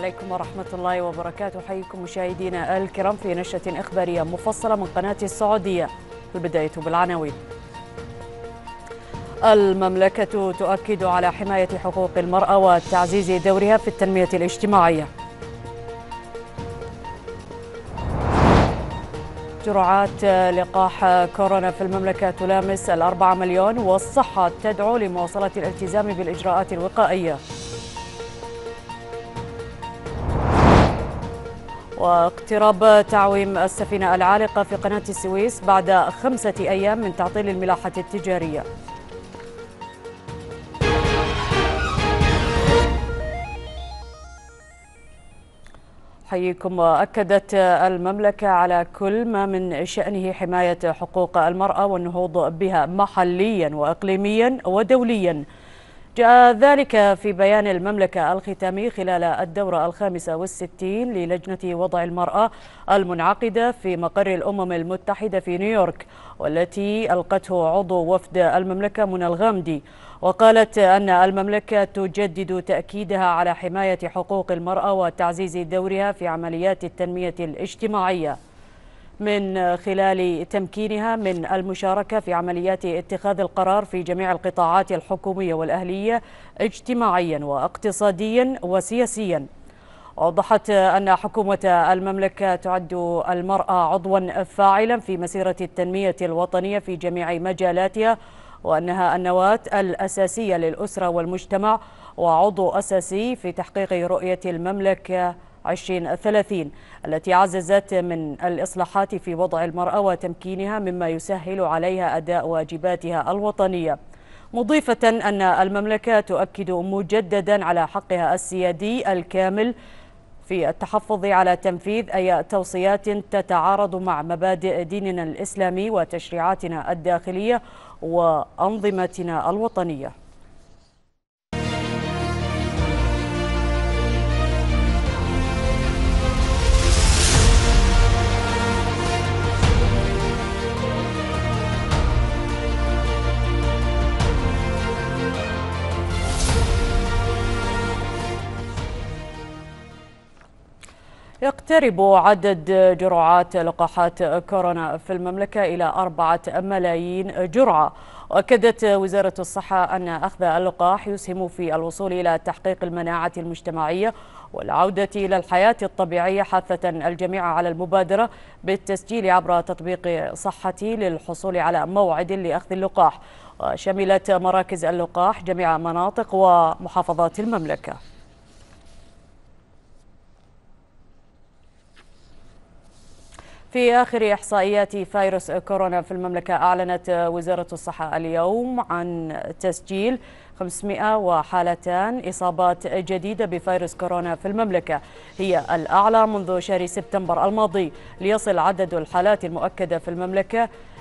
عليكم ورحمة الله وبركاته حيكم مشاهدينا الكرام في نشرة إخبارية مفصلة من قناة السعودية البداية بالعناوين المملكة تؤكد على حماية حقوق المرأة وتعزيز دورها في التنمية الاجتماعية جرعات لقاح كورونا في المملكة تلامس الأربعة مليون والصحة تدعو لمواصلة الالتزام بالإجراءات الوقائية واقتراب تعويم السفينة العالقة في قناة السويس بعد خمسة أيام من تعطيل الملاحة التجارية حييكم وأكدت المملكة على كل ما من شأنه حماية حقوق المرأة والنهوض بها محليا وإقليميا ودوليا جاء ذلك في بيان المملكة الختامي خلال الدورة الخامسة والستين للجنة وضع المرأة المنعقدة في مقر الأمم المتحدة في نيويورك والتي ألقته عضو وفد المملكة منى الغامدي وقالت أن المملكة تجدد تأكيدها على حماية حقوق المرأة وتعزيز دورها في عمليات التنمية الاجتماعية من خلال تمكينها من المشاركة في عمليات اتخاذ القرار في جميع القطاعات الحكومية والأهلية اجتماعيا واقتصاديا وسياسيا أوضحت أن حكومة المملكة تعد المرأة عضوا فاعلا في مسيرة التنمية الوطنية في جميع مجالاتها وأنها النواة الأساسية للأسرة والمجتمع وعضو أساسي في تحقيق رؤية المملكة 2030 التي عززت من الإصلاحات في وضع المرأة وتمكينها مما يسهل عليها أداء واجباتها الوطنية مضيفة أن المملكة تؤكد مجددا على حقها السيادي الكامل في التحفظ على تنفيذ أي توصيات تتعارض مع مبادئ ديننا الإسلامي وتشريعاتنا الداخلية وأنظمتنا الوطنية يقترب عدد جرعات لقاحات كورونا في المملكة إلى أربعة ملايين جرعة وأكدت وزارة الصحة أن أخذ اللقاح يسهم في الوصول إلى تحقيق المناعة المجتمعية والعودة إلى الحياة الطبيعية حاثة الجميع على المبادرة بالتسجيل عبر تطبيق صحتي للحصول على موعد لأخذ اللقاح وشملت مراكز اللقاح جميع مناطق ومحافظات المملكه في آخر إحصائيات فيروس كورونا في المملكة أعلنت وزارة الصحة اليوم عن تسجيل وحالتان إصابات جديدة بفيروس كورونا في المملكة هي الأعلى منذ شهر سبتمبر الماضي ليصل عدد الحالات المؤكدة في المملكة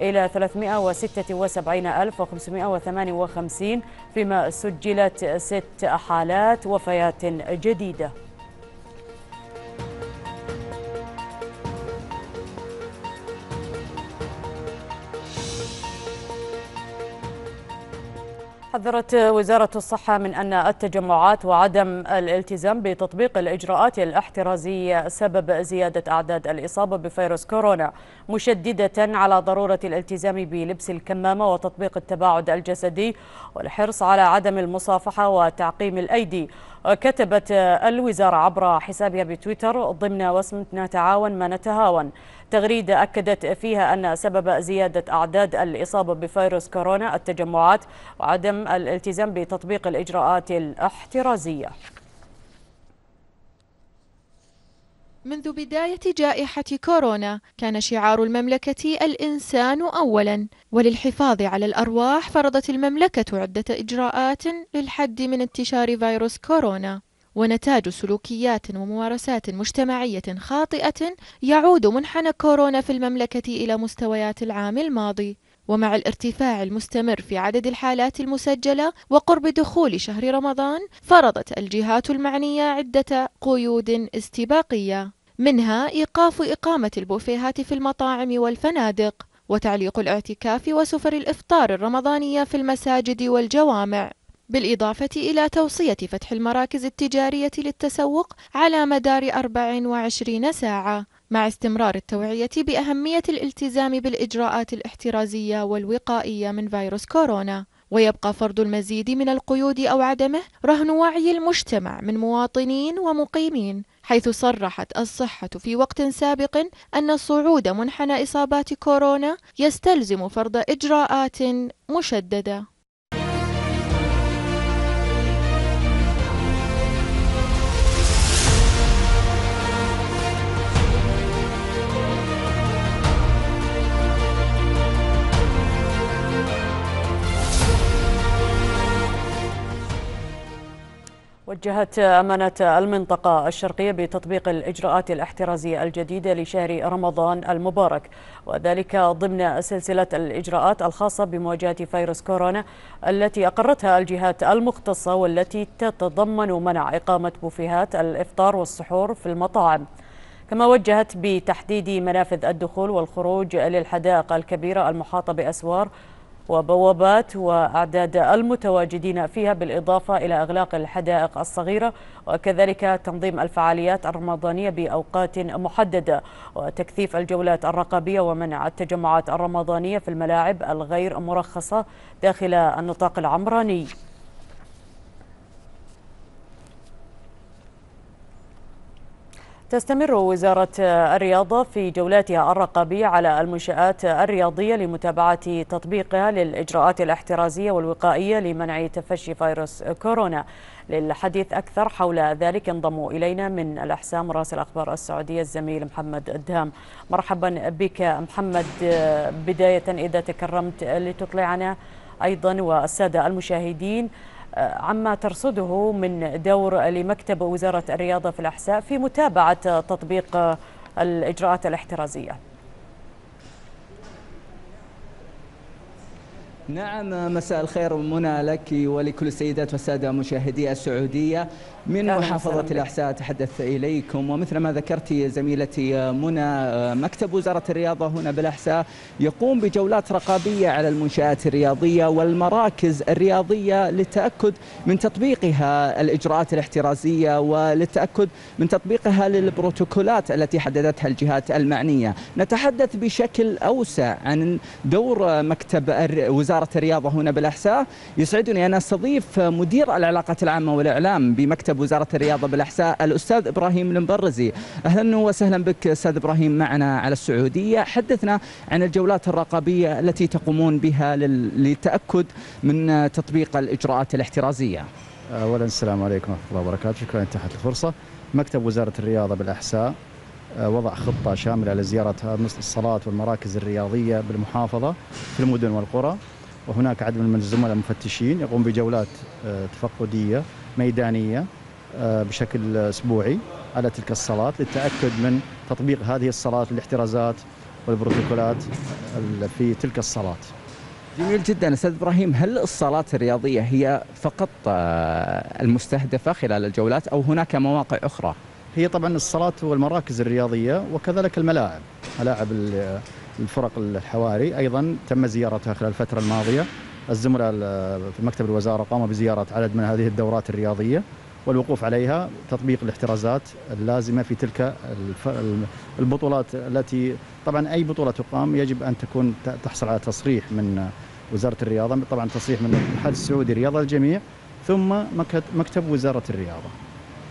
إلى 376558 فيما سجلت ست حالات وفيات جديدة حذرت وزارة الصحة من أن التجمعات وعدم الالتزام بتطبيق الإجراءات الاحترازية سبب زيادة أعداد الإصابة بفيروس كورونا مشددة على ضرورة الالتزام بلبس الكمامة وتطبيق التباعد الجسدي والحرص على عدم المصافحة وتعقيم الأيدي كتبت الوزارة عبر حسابها بتويتر ضمن وصمة نتعاون ما نتهاون تغريدة أكدت فيها أن سبب زيادة أعداد الإصابة بفيروس كورونا التجمعات وعدم الالتزام بتطبيق الإجراءات الاحترازية منذ بداية جائحة كورونا كان شعار المملكة الإنسان أولا وللحفاظ على الأرواح فرضت المملكة عدة إجراءات للحد من انتشار فيروس كورونا ونتاج سلوكيات وممارسات مجتمعية خاطئة يعود منحنى كورونا في المملكة إلى مستويات العام الماضي ومع الارتفاع المستمر في عدد الحالات المسجلة وقرب دخول شهر رمضان فرضت الجهات المعنية عدة قيود استباقية منها إيقاف إقامة البوفيهات في المطاعم والفنادق وتعليق الاعتكاف وسفر الإفطار الرمضانية في المساجد والجوامع بالإضافة إلى توصية فتح المراكز التجارية للتسوق على مدار 24 ساعة مع استمرار التوعية بأهمية الالتزام بالإجراءات الاحترازية والوقائية من فيروس كورونا ويبقى فرض المزيد من القيود أو عدمه رهن وعي المجتمع من مواطنين ومقيمين حيث صرحت الصحة في وقت سابق أن صعود منحنى إصابات كورونا يستلزم فرض إجراءات مشددة وجهت أمانة المنطقة الشرقية بتطبيق الإجراءات الاحترازية الجديدة لشهر رمضان المبارك وذلك ضمن سلسلة الإجراءات الخاصة بمواجهة فيروس كورونا التي أقرتها الجهات المختصة والتي تتضمن منع إقامة بوفيهات الإفطار والسحور في المطاعم كما وجهت بتحديد منافذ الدخول والخروج للحدائق الكبيرة المحاطة بأسوار وبوابات وأعداد المتواجدين فيها بالإضافة إلى إغلاق الحدائق الصغيرة وكذلك تنظيم الفعاليات الرمضانية بأوقات محددة وتكثيف الجولات الرقابية ومنع التجمعات الرمضانية في الملاعب الغير مرخصة داخل النطاق العمراني تستمر وزارة الرياضة في جولاتها الرقابية على المنشآت الرياضية لمتابعة تطبيقها للإجراءات الاحترازية والوقائية لمنع تفشي فيروس كورونا للحديث أكثر حول ذلك انضموا إلينا من الأحساء مراسل الأخبار السعودية الزميل محمد الدهام مرحبا بك محمد بداية إذا تكرمت لتطلعنا أيضا والسادة المشاهدين آه، عما ترصده من دور لمكتب وزارة الرياضة في الأحساء في متابعة تطبيق الإجراءات الاحترازية نعم مساء الخير منى لك ولكل السيدات والسادة مشاهدي السعودية من محافظة الأحساء أتحدث إليكم ومثل ما ذكرت زميلتي منى مكتب وزارة الرياضة هنا بالأحساء يقوم بجولات رقابية على المنشآت الرياضية والمراكز الرياضية للتأكد من تطبيقها الإجراءات الاحترازية وللتأكد من تطبيقها للبروتوكولات التي حددتها الجهات المعنية نتحدث بشكل أوسع عن دور مكتب وزارة وزارة الرياضة هنا بالأحساء يسعدني أن أستضيف مدير العلاقات العامة والإعلام بمكتب وزارة الرياضة بالأحساء الأستاذ إبراهيم المبرزي أهلا وسهلا بك أستاذ إبراهيم معنا على السعودية حدثنا عن الجولات الرقابية التي تقومون بها للتأكد من تطبيق الإجراءات الاحترازية أولا السلام عليكم ورحمة الله وبركاته شكرا تحت الفرصة مكتب وزارة الرياضة بالأحساء آه، وضع خطة شاملة لزيارة الصالات والمراكز الرياضية بالمحافظة في المدن والقرى وهناك عدد من الزملاء المفتشين يقوم بجولات آه، تفقدية ميدانية آه، بشكل أسبوعي على تلك الصلاة للتأكد من تطبيق هذه الصلاة الاحترازات والبروتوكولات في تلك الصلاة جميل جدا استاذ ابراهيم هل الصالات الرياضيه هي فقط آه، المستهدفه خلال الجولات او هناك مواقع اخرى؟ هي طبعا الصالات والمراكز الرياضيه وكذلك الملاعب ملاعب الفرق الحواري أيضا تم زيارتها خلال الفترة الماضية الزملاء في مكتب الوزارة قام بزيارة عدد من هذه الدورات الرياضية والوقوف عليها تطبيق الاحترازات اللازمة في تلك البطولات التي طبعا أي بطولة تقام يجب أن تكون تحصل على تصريح من وزارة الرياضة طبعا تصريح من الاتحاد السعودي رياضه الجميع ثم مكتب وزارة الرياضة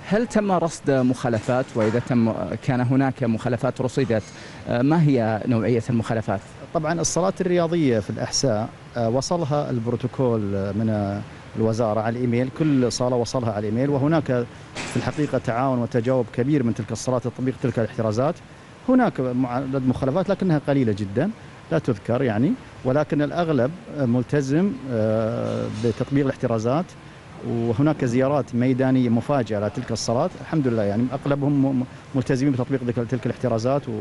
هل تم رصد مخالفات وإذا تم كان هناك مخالفات رصدت ما هي نوعية المخالفات؟ طبعا الصالات الرياضية في الأحساء آه، وصلها البروتوكول من آه، الوزارة على الإيميل كل صالة وصلها على الإيميل وهناك في الحقيقة تعاون وتجاوب كبير من تلك الصالات لتطبيق تلك الاحترازات هناك عدد مخالفات لكنها قليلة جدا لا تذكر يعني ولكن الأغلب ملتزم آه، بتطبيق الاحترازات وهناك زيارات ميدانيه مفاجئه لتلك الصلاه الحمد لله يعني اغلبهم ملتزمين بتطبيق تلك الاحترازات و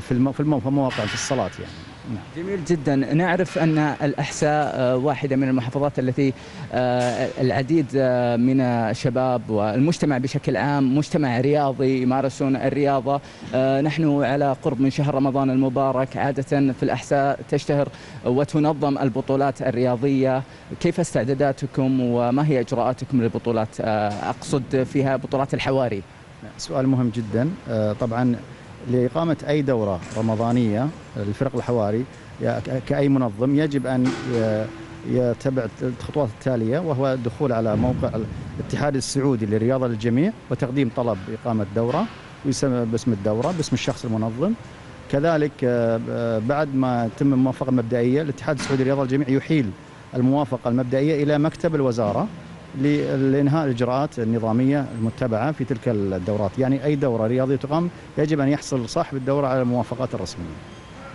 في المواقع في الصلاه يعني نعم. جميل جدا نعرف أن الأحساء آه، واحدة من المحافظات التي آه، العديد آه، من الشباب والمجتمع بشكل عام مجتمع رياضي يمارسون الرياضة نحن على قرب من شهر رمضان المبارك عادة في الأحساء تشتهر وتنظم البطولات الرياضية كيف استعداداتكم وما هي إجراءاتكم للبطولات أقصد فيها بطولات الحواري سؤال مهم جدا طبعا لإقامة أي دورة رمضانية للفرق الحواري كأي منظم يجب أن يتبع الخطوات التالية وهو الدخول على موقع الاتحاد السعودي للرياضة للجميع وتقديم طلب إقامة دورة ويسمى باسم الدورة باسم الشخص المنظم كذلك آه، آه، بعد ما تم الموافقة المبدئية الاتحاد السعودي للرياضة للجميع يحيل الموافقة المبدئية إلى مكتب الوزارة لإنهاء الإجراءات النظامية المتبعة في تلك الدورات يعني أي دورة رياضية تقام يجب أن يحصل صاحب الدورة على الموافقات الرسمية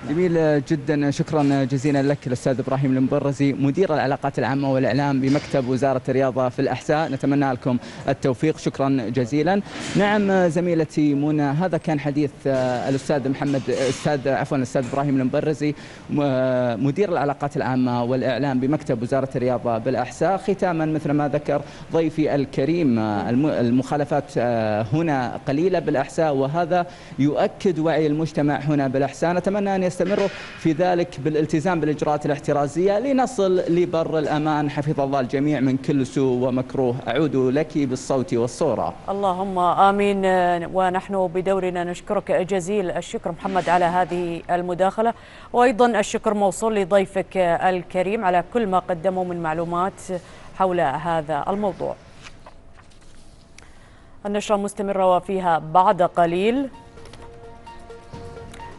نعم. جميل جدا شكرا جزيلا لك الاستاذ ابراهيم المبرزي مدير العلاقات العامه والاعلام بمكتب وزاره الرياضه في الاحساء نتمنى لكم التوفيق شكرا جزيلا نعم زميلتي منى هذا كان حديث آه، الاستاذ محمد استاذ عفوا الاستاذ ابراهيم المبرزي مدير العلاقات العامه والاعلام بمكتب وزاره الرياضه بالاحساء ختاما مثل ما ذكر ضيفي الكريم آه، المخالفات آه، هنا قليله بالاحساء وهذا يؤكد وعي المجتمع هنا بالاحساء نتمنى ان يستمروا في ذلك بالالتزام بالإجراءات الاحترازية لنصل لبر الأمان حفظ الله الجميع من كل سوء ومكروه أعود لك بالصوت والصورة اللهم آمين ونحن بدورنا نشكرك جزيل الشكر محمد على هذه المداخلة وأيضا الشكر موصول لضيفك الكريم على كل ما قدمه من معلومات حول هذا الموضوع النشرة مستمرة وفيها بعد قليل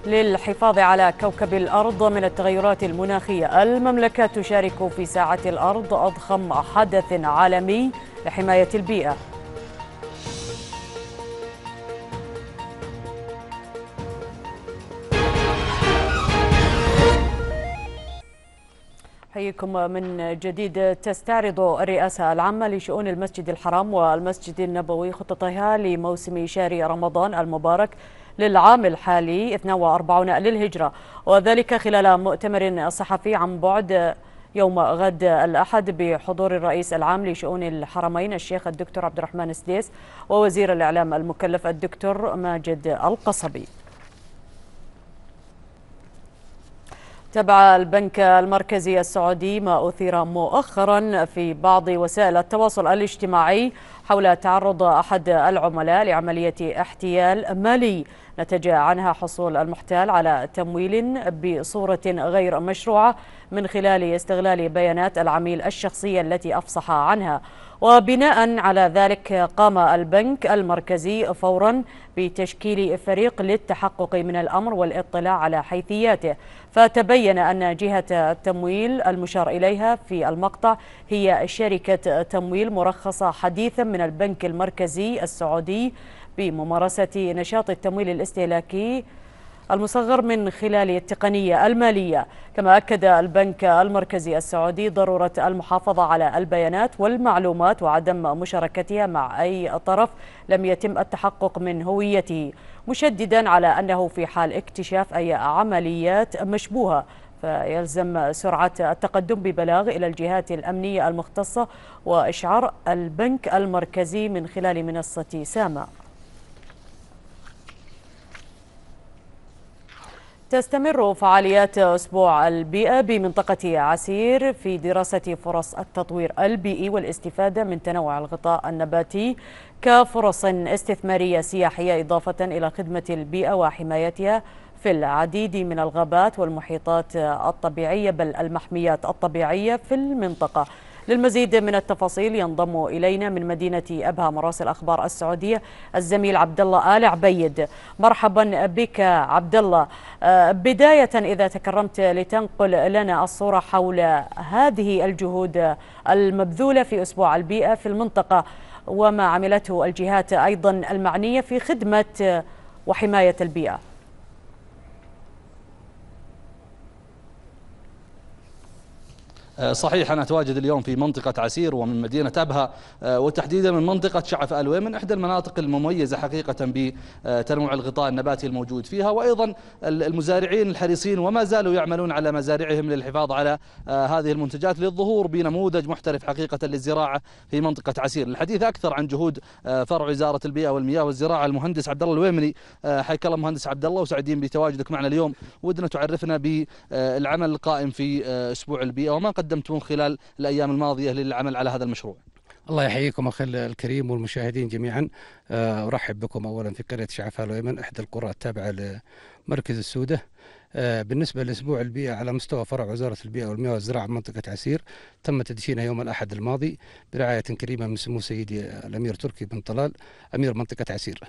للحفاظ على كوكب الأرض من التغيرات المناخية المملكة تشارك في ساعة الأرض أضخم حدث عالمي لحماية البيئة حيكم من جديد تستعرض الرئاسة العامة لشؤون المسجد الحرام والمسجد النبوي خططها لموسم شهر رمضان المبارك للعام الحالي 42 للهجرة وذلك خلال مؤتمر صحفي عن بعد يوم غد الأحد بحضور الرئيس العام لشؤون الحرمين الشيخ الدكتور عبد الرحمن سديس ووزير الإعلام المكلف الدكتور ماجد القصبي تبع البنك المركزي السعودي ما أثير مؤخرا في بعض وسائل التواصل الاجتماعي حول تعرض أحد العملاء لعملية احتيال مالي نتج عنها حصول المحتال على تمويل بصورة غير مشروعة من خلال استغلال بيانات العميل الشخصية التي أفصح عنها وبناء على ذلك قام البنك المركزي فورا بتشكيل فريق للتحقق من الأمر والاطلاع على حيثياته فتبين أن جهة التمويل المشار إليها في المقطع هي شركة تمويل مرخصة حديثا من البنك المركزي السعودي بممارسة نشاط التمويل الاستهلاكي المصغر من خلال التقنية المالية كما أكد البنك المركزي السعودي ضرورة المحافظة على البيانات والمعلومات وعدم مشاركتها مع أي طرف لم يتم التحقق من هويته مشددا على أنه في حال اكتشاف أي عمليات مشبوهة فيلزم سرعة التقدم ببلاغ إلى الجهات الأمنية المختصة وإشعار البنك المركزي من خلال منصة ساما تستمر فعاليات أسبوع البيئة بمنطقة عسير في دراسة فرص التطوير البيئي والاستفادة من تنوع الغطاء النباتي كفرص استثمارية سياحية إضافة إلى خدمة البيئة وحمايتها في العديد من الغابات والمحيطات الطبيعية بل المحميات الطبيعية في المنطقة للمزيد من التفاصيل ينضم إلينا من مدينة أبها مراسل أخبار السعودية الزميل عبد الله آل عبيد مرحبا بك عبد الله آه، بداية إذا تكرمت لتنقل لنا الصورة حول هذه الجهود المبذولة في أسبوع البيئة في المنطقة وما عملته الجهات أيضا المعنية في خدمة وحماية البيئة آه، صحيح أنا أتواجد اليوم في منطقة عسير ومن مدينة أبها آه، وتحديدا من منطقة شعف ألوي من إحدى المناطق المميزة حقيقة بتنوع الغطاء النباتي الموجود فيها وأيضا المزارعين الحريصين وما زالوا يعملون على مزارعهم للحفاظ على آه، هذه المنتجات للظهور بنموذج محترف حقيقة للزراعة في منطقة عسير الحديث أكثر عن جهود فرع وزارة البيئة والمياه والزراعة المهندس عبد الله الويمني حياك الله مهندس عبد الله وسعيدين بتواجدك معنا اليوم ودنا تعرفنا بالعمل القائم في أسبوع البيئة وما قد تقدمتم خلال الأيام الماضية للعمل على هذا المشروع الله يحييكم اخي الكريم والمشاهدين جميعا آه، ارحب بكم اولا في قريه شعفال الايمن احدى القرى التابعه لمركز السوده آه، بالنسبه لاسبوع البيئه على مستوى فرع وزاره البيئه والمياه والزراعه بمنطقه عسير تم تدشينها يوم الاحد الماضي برعايه كريمه من سمو سيدي الامير تركي بن طلال امير منطقه عسير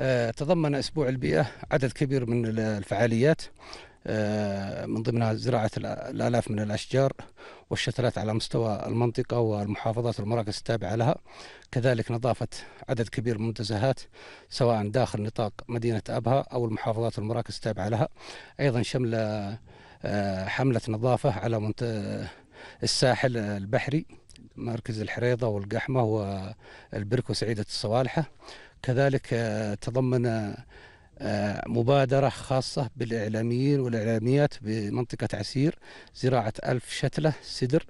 آه، تضمن اسبوع البيئه عدد كبير من الفعاليات آه، من ضمنها زراعة الآلاف من الأشجار والشتلات على مستوى المنطقة والمحافظات والمراكز التابعة لها كذلك نظافة عدد كبير من المنتزهات سواء داخل نطاق مدينة أبها أو المحافظات والمراكز التابعة لها أيضا شمل آه، حملة نظافة على الساحل البحري مركز الحريضة والقحمة والبرك وسعيدة الصوالحة كذلك آه، تضمن آه، مبادرة خاصة بالإعلاميين والإعلاميات بمنطقة عسير زراعة ألف شتلة سدر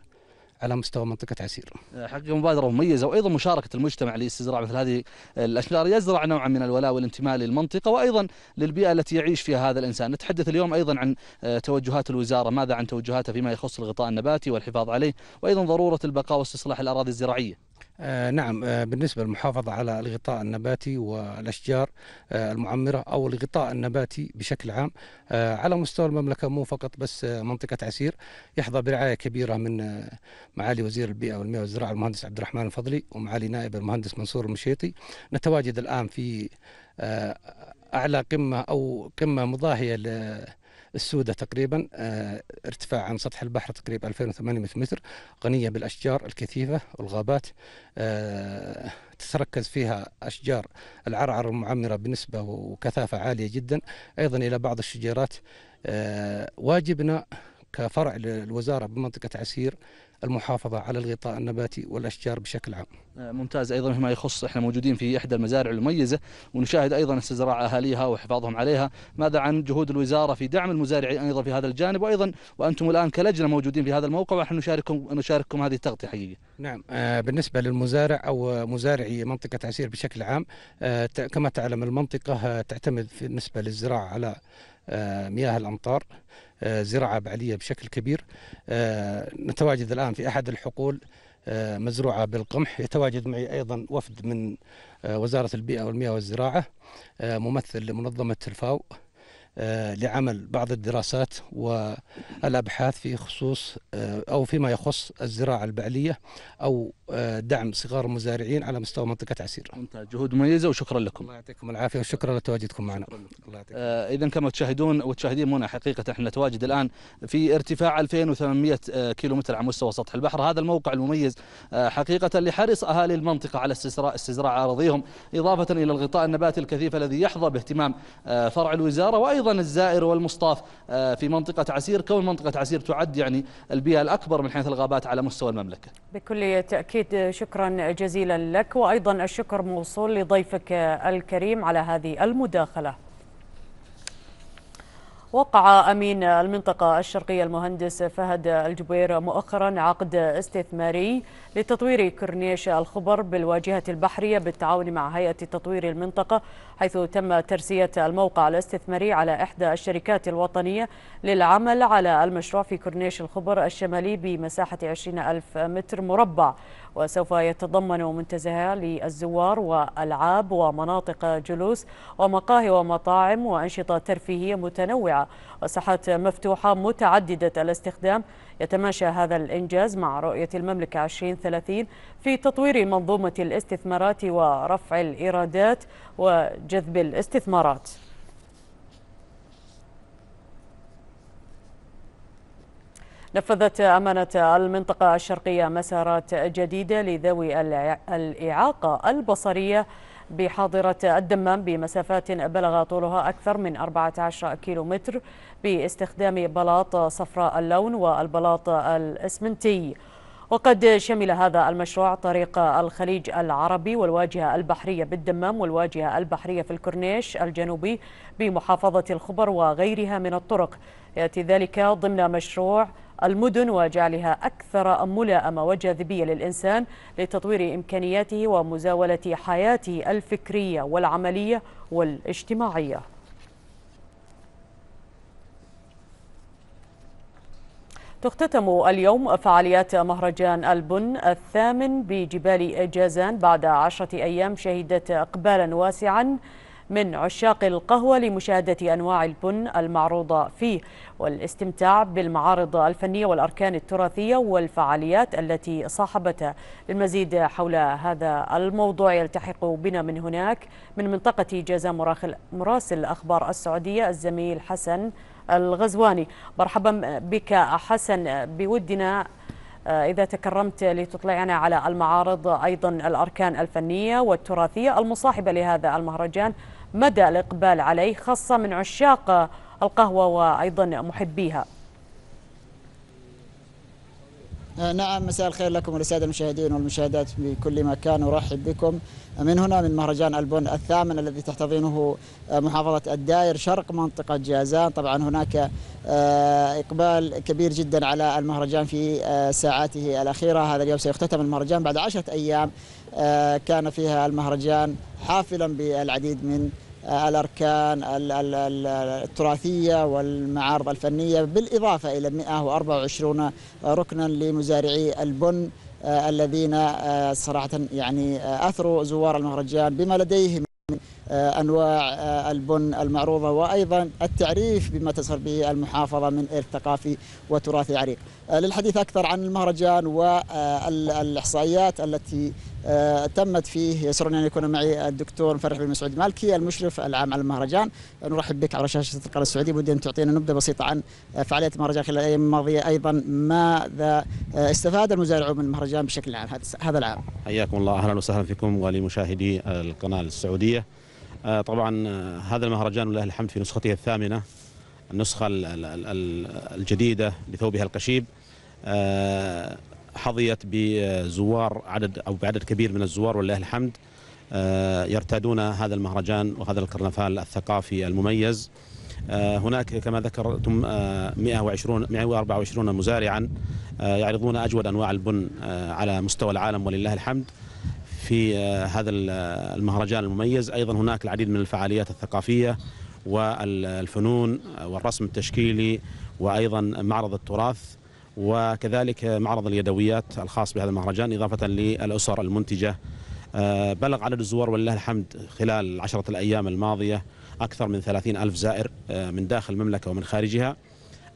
على مستوى منطقة عسير آه، حقيقة مبادرة مميزة وأيضا مشاركة المجتمع لاستزراع مثل هذه الأشجار يزرع نوعا من الولاء والانتماء للمنطقة وأيضا للبيئة التي يعيش فيها هذا الإنسان نتحدث اليوم أيضا عن آه، توجهات الوزارة ماذا عن توجهاتها فيما يخص الغطاء النباتي والحفاظ عليه وأيضا ضرورة البقاء واستصلاح الأراضي الزراعية آه، نعم آه، بالنسبة للمحافظة على الغطاء النباتي والأشجار آه، المعمرة أو الغطاء النباتي بشكل عام على مستوى المملكة مو فقط بس منطقة عسير يحظى برعاية كبيرة من معالي وزير البيئة والمياه والزراعة المهندس عبد الرحمن الفضلي ومعالي نائب المهندس منصور المشيطي نتواجد الآن في أعلى قمة أو قمة مضاهية السودة تقريبا آه، ارتفاع عن سطح البحر تقريبا 2800 متر غنية بالأشجار الكثيفة والغابات آه، تتركز فيها أشجار العرعر المعمرة بنسبة وكثافة عالية جدا أيضا إلى بعض الشجيرات آه، واجبنا كفرع للوزارة بمنطقة عسير المحافظة على الغطاء النباتي والأشجار بشكل عام آه، ممتاز أيضا فيما يخص إحنا موجودين في إحدى المزارع المميزة ونشاهد أيضا استزراع أهاليها وحفاظهم عليها ماذا عن جهود الوزارة في دعم المزارعين أيضا في هذا الجانب وأيضا وأنتم الآن كلجنة موجودين في هذا الموقع ونحن نشارككم, نشارككم هذه التغطية حقيقة نعم آه، بالنسبة للمزارع أو مزارعي منطقة عسير بشكل عام آه، كما تعلم المنطقة تعتمد بالنسبة للزراعة على مياه الأمطار آه، زراعة بعلية بشكل كبير آه، نتواجد الآن في أحد الحقول آه، مزروعة بالقمح يتواجد معي أيضا وفد من وزارة البيئة والمياه والزراعة ممثل لمنظمة الفاو آه، لعمل بعض الدراسات والابحاث في خصوص آه، او فيما يخص الزراعه البعليه او آه، دعم صغار المزارعين على مستوى منطقه عسير. ممتاز جهود مميزه وشكرا لكم. الله يعطيكم العافيه وشكرا لتواجدكم معنا. الله اذا كما تشاهدون وتشاهدين منى حقيقه احنا نتواجد الان في ارتفاع 2800 كيلو متر على مستوى سطح البحر، هذا الموقع المميز حقيقه لحرص اهالي المنطقه على استزراع اراضيهم اضافه الى الغطاء النباتي الكثيف الذي يحظى باهتمام فرع الوزاره وايضا أيضا الزائر والمصطاف آه، في منطقة عسير كون منطقة عسير تعد يعني البيئة الأكبر من حيث الغابات على مستوى المملكة بكل تأكيد شكرا جزيلا لك وأيضا الشكر موصول لضيفك الكريم على هذه المداخلة وقع أمين المنطقة الشرقية المهندس فهد الجبير مؤخرا عقد استثماري لتطوير كورنيش الخبر بالواجهة البحرية بالتعاون مع هيئة تطوير المنطقة حيث تم ترسية الموقع الاستثماري على إحدى الشركات الوطنية للعمل على المشروع في كورنيش الخبر الشمالي بمساحة 20 ألف متر مربع وسوف يتضمن منتزه للزوار وألعاب ومناطق جلوس ومقاهي ومطاعم وأنشطة ترفيهية متنوعة وساحات مفتوحة متعددة الاستخدام يتماشى هذا الإنجاز مع رؤية المملكة 2030 في تطوير منظومة الاستثمارات ورفع الإيرادات وجذب الاستثمارات نفذت أمانة المنطقة الشرقية مسارات جديدة لذوي الإعاقة البصرية بحاضرة الدمام بمسافات بلغ طولها أكثر من 14 كيلومتر باستخدام بلاط صفراء اللون والبلاط الإسمنتي وقد شمل هذا المشروع طريق الخليج العربي والواجهة البحرية بالدمام والواجهة البحرية في الكورنيش الجنوبي بمحافظة الخبر وغيرها من الطرق يأتي ذلك ضمن مشروع المدن وجعلها أكثر ملاءمة وجاذبية للإنسان لتطوير إمكانياته ومزاولة حياته الفكرية والعملية والاجتماعية تختتم اليوم فعاليات مهرجان البن الثامن بجبال جازان بعد عشرة أيام شهدت إقبالا واسعا من عشاق القهوة لمشاهدة أنواع البن المعروضة فيه والاستمتاع بالمعارض الفنية والأركان التراثية والفعاليات التي صاحبتها للمزيد حول هذا الموضوع يلتحق بنا من هناك من منطقة جازان مراسل أخبار السعودية الزميل حسن الغزواني مرحبا بك حسن بودنا آه، إذا تكرمت لتطلعنا على المعارض أيضا الأركان الفنية والتراثية المصاحبة لهذا المهرجان مدى الإقبال عليه خاصة من عشاق القهوة وأيضا محبيها آه، نعم مساء الخير لكم والسادة المشاهدين والمشاهدات بكل مكان ارحب بكم آه، من هنا من مهرجان البن الثامن الذي تحتضنه آه، محافظه الدائر شرق منطقه جازان، طبعا هناك اقبال كبير جدا على المهرجان في ساعاته الاخيره، هذا اليوم سيختتم المهرجان بعد عشره ايام آه، كان فيها المهرجان حافلا بالعديد من آه، الأركان التراثية والمعارض الفنية بالإضافة إلى 124 ركنا لمزارعي البن آه، الذين صراحة يعني أثروا زوار المهرجان بما لديهم آه، انواع آه، البن المعروضه وايضا التعريف بما تسهر به المحافظه من ارث ثقافي وتراثي عريق. آه، للحديث اكثر عن المهرجان والاحصائيات التي تمت فيه يسرني ان يكون معي الدكتور مفرح بن مسعود مالكي المشرف العام على المهرجان نرحب بك على شاشه القناه السعوديه بدي ان تعطينا نبذه بسيطه عن فعاليه المهرجان خلال الايام الماضيه ايضا ماذا استفاد المزارعون من المهرجان بشكل عام هذا العام حياكم الله اهلا وسهلا فيكم ولمشاهدي القناه السعوديه آه، طبعا آه، هذا المهرجان ولله الحمد في نسخته الثامنة النسخة الجديدة لثوبها القشيب آه، حظيت بزوار عدد أو بعدد كبير من الزوار ولله الحمد يرتادون هذا المهرجان وهذا الكرنفال الثقافي المميز هناك كما ذكرتم 120 124 مزارعا يعرضون اجود انواع البن على مستوى العالم ولله الحمد في آه، هذا المهرجان المميز أيضا هناك العديد من الفعاليات الثقافية والفنون والرسم التشكيلي وأيضا معرض التراث وكذلك معرض اليدويات الخاص بهذا المهرجان إضافة للأسر المنتجة آه، بلغ عدد الزوار ولله الحمد خلال عشرة الأيام الماضية أكثر من ثلاثين ألف زائر آه، من داخل المملكة ومن خارجها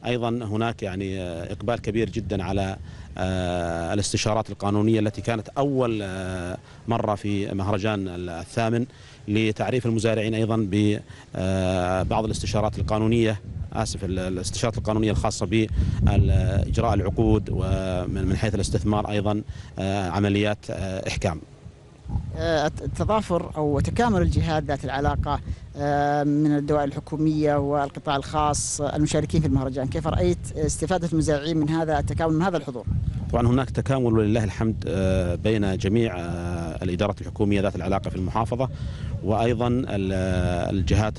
ايضا هناك يعني آه، اقبال كبير جدا على آه، الاستشارات القانونيه التي كانت اول آه، مره في مهرجان الثامن لتعريف المزارعين ايضا ببعض الاستشارات القانونيه اسف الاستشارات القانونيه الخاصه باجراء العقود ومن حيث الاستثمار ايضا عمليات احكام تضافر او تكامل الجهات ذات العلاقه آه، من الدوائر الحكومية والقطاع الخاص المشاركين في المهرجان كيف رأيت استفادة المزارعين من هذا التكامل من هذا الحضور طبعا هناك تكامل ولله الحمد آه، بين جميع آه، الإدارات الحكومية ذات العلاقة في المحافظة وأيضا الجهات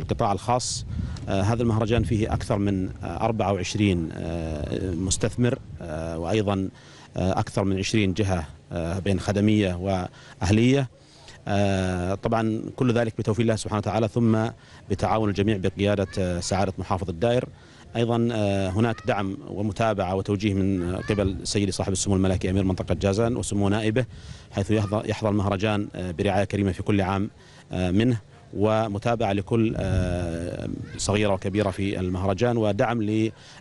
القطاع الخاص هذا المهرجان فيه أكثر من 24 مستثمر وأيضا أكثر من 20 جهة بين خدمية وأهلية آه، طبعا كل ذلك بتوفيق الله سبحانه وتعالى ثم بتعاون الجميع بقيادة آه، سعادة محافظ الدائر ايضا آه، هناك دعم ومتابعه وتوجيه من قبل سيدي صاحب السمو الملكي امير منطقه جازان وسمو نائبه حيث يحظى المهرجان برعايه كريمه في كل عام منه ومتابعه لكل صغيره وكبيره في المهرجان ودعم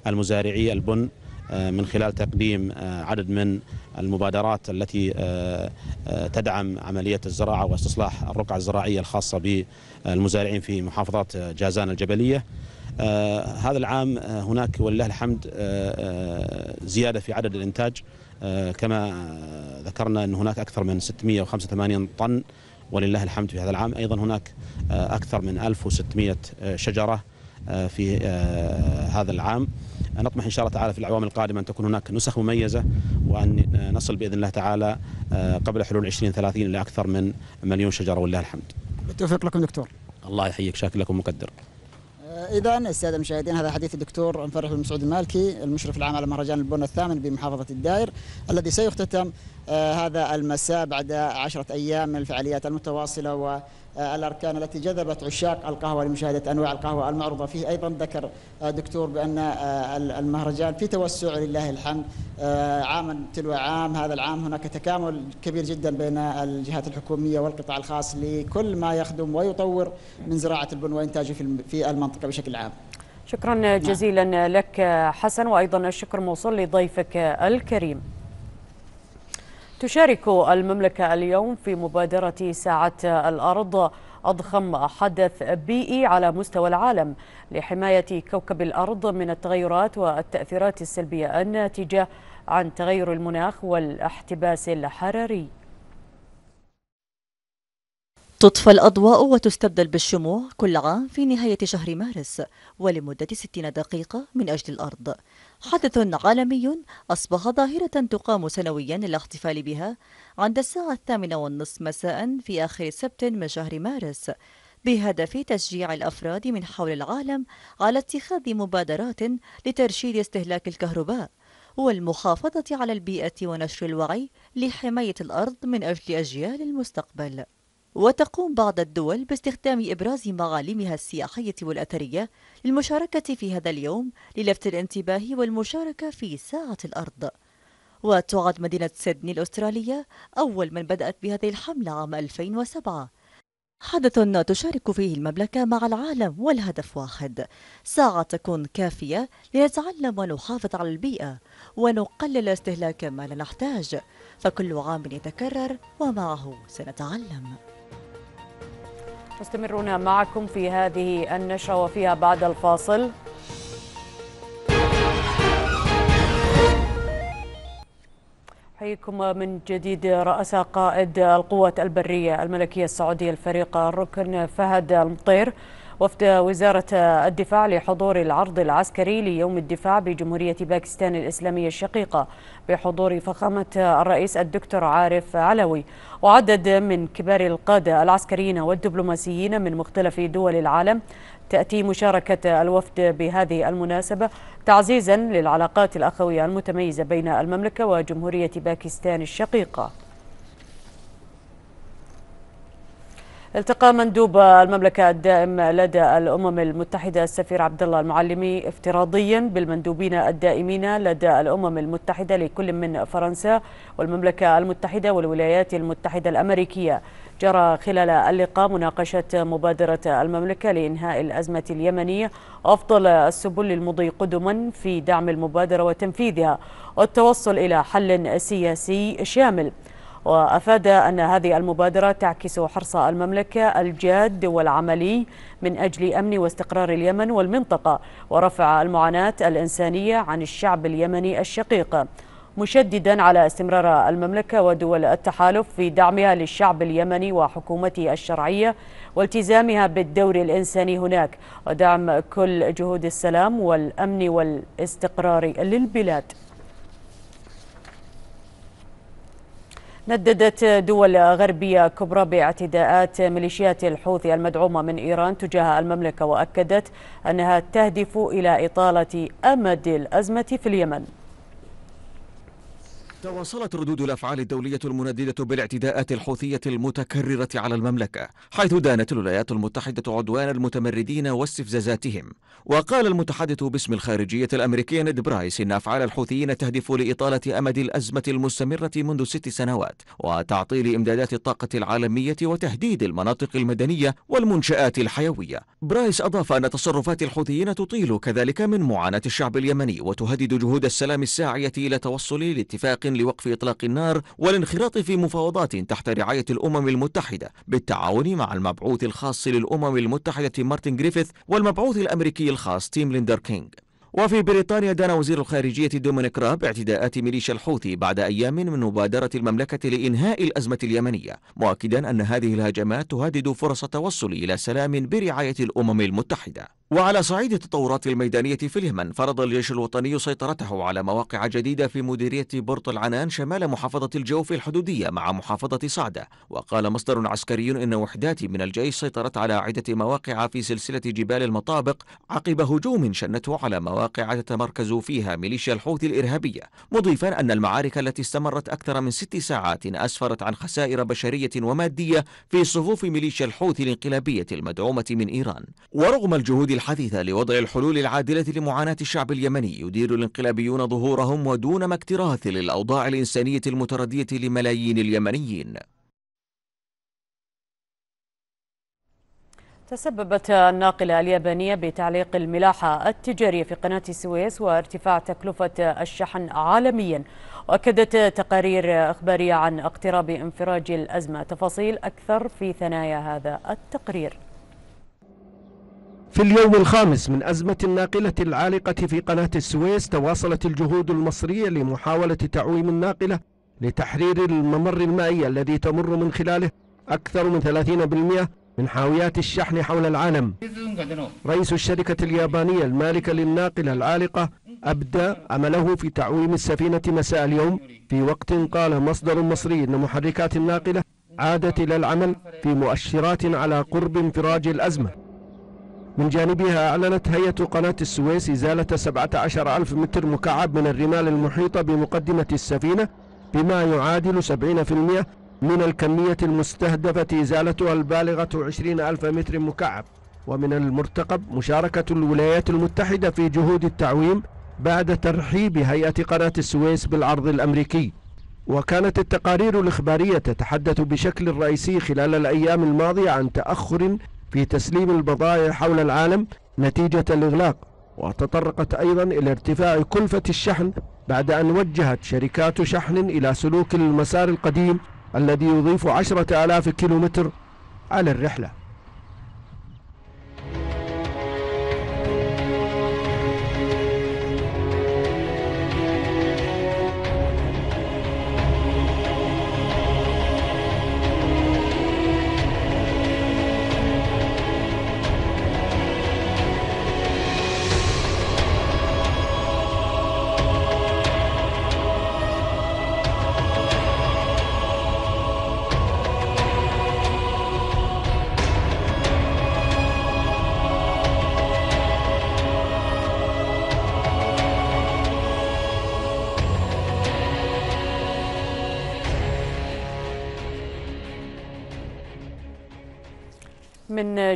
للمزارعي البن آه، من خلال تقديم آه، عدد من المبادرات التي آه، تدعم عملية الزراعة واستصلاح الرقعة الزراعية الخاصة بالمزارعين في محافظات جازان الجبلية هذا العام هناك ولله الحمد زيادة في عدد الإنتاج كما ذكرنا أن هناك أكثر من 685 طن ولله الحمد في هذا العام أيضا هناك أكثر من 1600 شجرة آه، في آه، هذا العام نطمح ان شاء الله تعالى في الاعوام القادمه ان تكون هناك نسخ مميزه وان نصل باذن الله تعالى آه، قبل حلول 2030 الى اكثر من مليون شجره ولله الحمد. بالتوفيق لكم دكتور. الله يحييك شاكر لكم مقدر. اذا الساده المشاهدين هذا حديث الدكتور مفرح بن مسعود المالكي المشرف العام على مهرجان البن الثامن بمحافظه الدائر الذي سيختتم هذا المساء بعد عشره ايام من الفعاليات المتواصله و آه، الأركان التي جذبت عشاق القهوة لمشاهدة أنواع القهوة المعروضة فيه أيضا ذكر آه، دكتور بأن آه، المهرجان في توسع لله الحمد عاما تلو عام هذا العام هناك تكامل كبير جدا بين الجهات الحكومية والقطاع الخاص لكل ما يخدم ويطور من زراعة البن وإنتاجه في المنطقة بشكل عام شكرا نعم. جزيلا لك حسن وأيضا الشكر موصول لضيفك الكريم تشارك المملكة اليوم في مبادرة ساعة الأرض أضخم حدث بيئي على مستوى العالم لحماية كوكب الأرض من التغيرات والتأثيرات السلبية الناتجة عن تغير المناخ والاحتباس الحراري تطفى الأضواء وتستبدل بالشموع كل عام في نهاية شهر مارس ولمدة 60 دقيقة من أجل الأرض حدث عالمي أصبح ظاهرة تقام سنويا للاحتفال بها عند الساعة الثامنة والنصف مساء في آخر سبت من شهر مارس بهدف تشجيع الأفراد من حول العالم على اتخاذ مبادرات لترشيد استهلاك الكهرباء والمحافظة على البيئة ونشر الوعي لحماية الأرض من أجل أجيال المستقبل وتقوم بعض الدول باستخدام إبراز مغالمها السياحية والأثرية للمشاركة في هذا اليوم للفت الانتباه والمشاركة في ساعة الأرض وتعد مدينة سيدني الأسترالية أول من بدأت بهذه الحملة عام 2007 حدث تشارك فيه المملكة مع العالم والهدف واحد ساعة تكون كافية لنتعلم ونحافظ على البيئة ونقلل استهلاك ما لا نحتاج فكل عام يتكرر ومعه سنتعلم مستمرون معكم في هذه النشرة وفيها بعد الفاصل حيكم من جديد رأسها قائد القوات البرية الملكية السعودية الفريق الركن فهد المطير وفد وزارة الدفاع لحضور العرض العسكري ليوم الدفاع بجمهورية باكستان الإسلامية الشقيقة بحضور فخامة الرئيس الدكتور عارف علوي وعدد من كبار القادة العسكريين والدبلوماسيين من مختلف دول العالم تأتي مشاركة الوفد بهذه المناسبة تعزيزا للعلاقات الأخوية المتميزة بين المملكة وجمهورية باكستان الشقيقة التقى مندوب المملكة الدائم لدى الأمم المتحدة السفير عبد الله المعلمي افتراضيا بالمندوبين الدائمين لدى الأمم المتحدة لكل من فرنسا والمملكة المتحدة والولايات المتحدة الأمريكية جرى خلال اللقاء مناقشة مبادرة المملكة لإنهاء الأزمة اليمنية أفضل السبل للمضي قدما في دعم المبادرة وتنفيذها والتوصل إلى حل سياسي شامل وأفاد أن هذه المبادرة تعكس حرص المملكة الجاد والعملي من أجل أمن واستقرار اليمن والمنطقة ورفع المعاناة الإنسانية عن الشعب اليمني الشقيق مشددا على استمرار المملكة ودول التحالف في دعمها للشعب اليمني وحكومته الشرعية والتزامها بالدور الإنساني هناك ودعم كل جهود السلام والأمن والاستقرار للبلاد نددت دول غربية كبرى باعتداءات ميليشيات الحوثي المدعومة من إيران تجاه المملكة وأكدت أنها تهدف إلى إطالة أمد الأزمة في اليمن تواصلت ردود الافعال الدوليه المندده بالاعتداءات الحوثيه المتكرره على المملكه، حيث دانت الولايات المتحده عدوان المتمردين واستفزازاتهم، وقال المتحدث باسم الخارجيه الامريكيه نيد برايس ان افعال الحوثيين تهدف لاطاله امد الازمه المستمره منذ ست سنوات، وتعطيل امدادات الطاقه العالميه وتهديد المناطق المدنيه والمنشات الحيويه. برايس اضاف ان تصرفات الحوثيين تطيل كذلك من معاناه الشعب اليمني وتهدد جهود السلام الساعيه الى توصل لاتفاق لوقف إطلاق النار والانخراط في مفاوضات تحت رعاية الأمم المتحدة بالتعاون مع المبعوث الخاص للأمم المتحدة مارتن جريفيث والمبعوث الأمريكي الخاص تيم ليندر كينج وفي بريطانيا دان وزير الخارجية دومينيك راب اعتداءات ميليشيا الحوثي بعد أيام من مبادرة المملكة لإنهاء الأزمة اليمنية مؤكدا أن هذه الهجمات تهدد فرص التوصل إلى سلام برعاية الأمم المتحدة وعلى صعيد التطورات الميدانية في اليمن فرض الجيش الوطني سيطرته على مواقع جديدة في مديرية برط العنان شمال محافظة الجوف الحدودية مع محافظة صعدة وقال مصدر عسكري إن وحدات من الجيش سيطرت على عدة مواقع في سلسلة جبال المطابق عقب هجوم شنته على مواقع تتمركز فيها ميليشيا الحوثي الإرهابية مضيفا أن المعارك التي استمرت أكثر من ست ساعات أسفرت عن خسائر بشرية ومادية في صفوف ميليشيا الحوثي الانقلابية المدعومة من إيران ورغم الجهود الحثيثة لوضع الحلول العادلة لمعاناة الشعب اليمني يدير الانقلابيون ظهورهم ودون ما اكتراث للأوضاع الإنسانية المتردية لملايين اليمنيين تسببت الناقلة اليابانية بتعليق الملاحة التجارية في قناة السويس وارتفاع تكلفة الشحن عالميا وأكدت تقارير إخبارية عن اقتراب انفراج الأزمة تفاصيل أكثر في ثنايا هذا التقرير في اليوم الخامس من أزمة الناقلة العالقة في قناة السويس تواصلت الجهود المصرية لمحاولة تعويم الناقلة لتحرير الممر المائي الذي تمر من خلاله أكثر من 30% من حاويات الشحن حول العالم رئيس الشركة اليابانية المالكة للناقلة العالقة أبدى عمله في تعويم السفينة مساء اليوم في وقت قال مصدر مصري أن محركات الناقلة عادت إلى العمل في مؤشرات على قرب انفراج الأزمة من جانبها أعلنت هيئة قناة السويس إزالة 17 ألف متر مكعب من الرمال المحيطة بمقدمة السفينة بما يعادل 70% من الكمية المستهدفة إزالتها البالغة 20 ألف متر مكعب ومن المرتقب مشاركة الولايات المتحدة في جهود التعويم بعد ترحيب هيئة قناة السويس بالعرض الأمريكي وكانت التقارير الإخبارية تتحدث بشكل رئيسي خلال الأيام الماضية عن تأخر في تسليم البضائع حول العالم نتيجة الإغلاق وتطرقت أيضا إلى ارتفاع كلفة الشحن بعد أن وجهت شركات شحن إلى سلوك المسار القديم الذي يضيف عشرة آلاف كيلومتر على الرحلة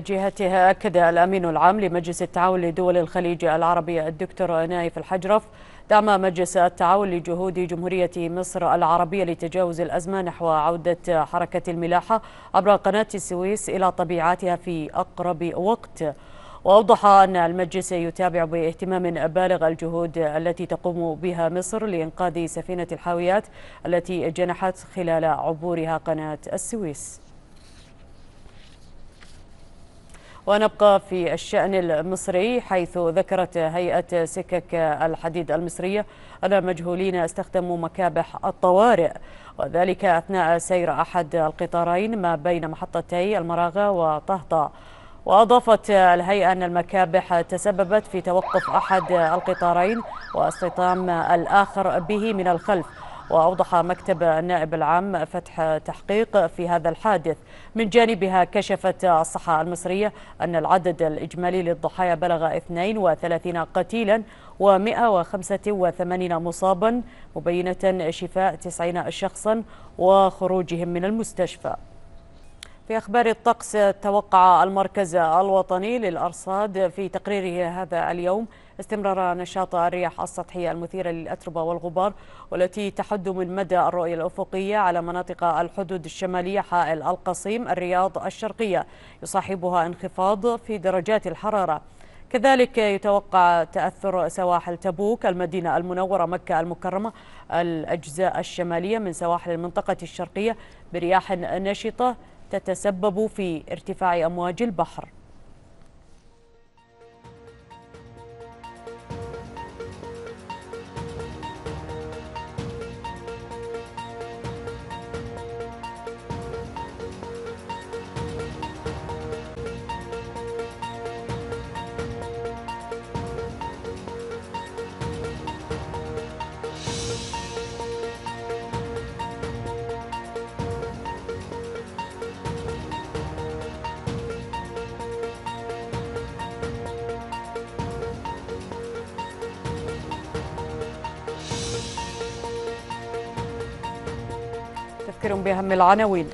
جهتها أكد الأمين العام لمجلس التعاون لدول الخليج العربي الدكتور نايف الحجرف دعم مجلس التعاون لجهود جمهورية مصر العربية لتجاوز الأزمة نحو عودة حركة الملاحة عبر قناة السويس إلى طبيعتها في أقرب وقت وأوضح أن المجلس يتابع باهتمام بالغ الجهود التي تقوم بها مصر لإنقاذ سفينة الحاويات التي جنحت خلال عبورها قناة السويس ونبقى في الشأن المصري حيث ذكرت هيئة سكك الحديد المصرية أن مجهولين استخدموا مكابح الطوارئ وذلك أثناء سير أحد القطارين ما بين محطتي المراغة وطهطا وأضافت الهيئة أن المكابح تسببت في توقف أحد القطارين واصطدام الآخر به من الخلف وأوضح مكتب النائب العام فتح تحقيق في هذا الحادث من جانبها كشفت الصحة المصرية أن العدد الإجمالي للضحايا بلغ 32 قتيلا و185 مصابا مبينة شفاء 90 شخصا وخروجهم من المستشفى في أخبار الطقس توقع المركز الوطني للأرصاد في تقريره هذا اليوم استمرار نشاط الرياح السطحية المثيرة للأتربة والغبار والتي تحد من مدى الرؤية الأفقية على مناطق الحدود الشمالية حائل القصيم الرياض الشرقية يصاحبها انخفاض في درجات الحرارة كذلك يتوقع تأثر سواحل تبوك المدينة المنورة مكة المكرمة الأجزاء الشمالية من سواحل المنطقة الشرقية برياح نشطة تتسبب في ارتفاع أمواج البحر بأهم العناوين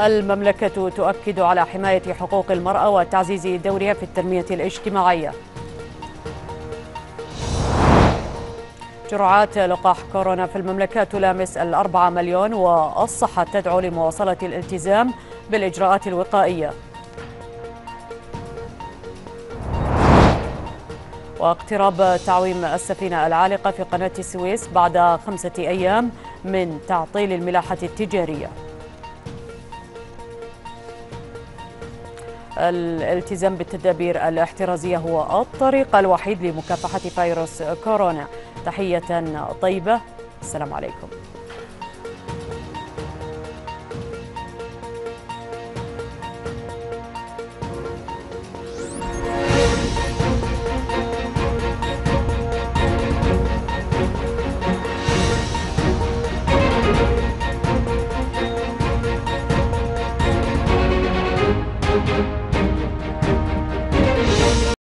المملكة تؤكد على حماية حقوق المرأة وتعزيز دورها في التنمية الاجتماعية جرعات لقاح كورونا في المملكة تلامس الأربعة مليون والصحة تدعو لمواصلة الالتزام بالإجراءات الوقائية واقتراب تعويم السفينة العالقة في قناة السويس بعد خمسة أيام من تعطيل الملاحة التجارية الالتزام بالتدابير الاحترازية هو الطريق الوحيد لمكافحة فيروس كورونا تحية طيبة السلام عليكم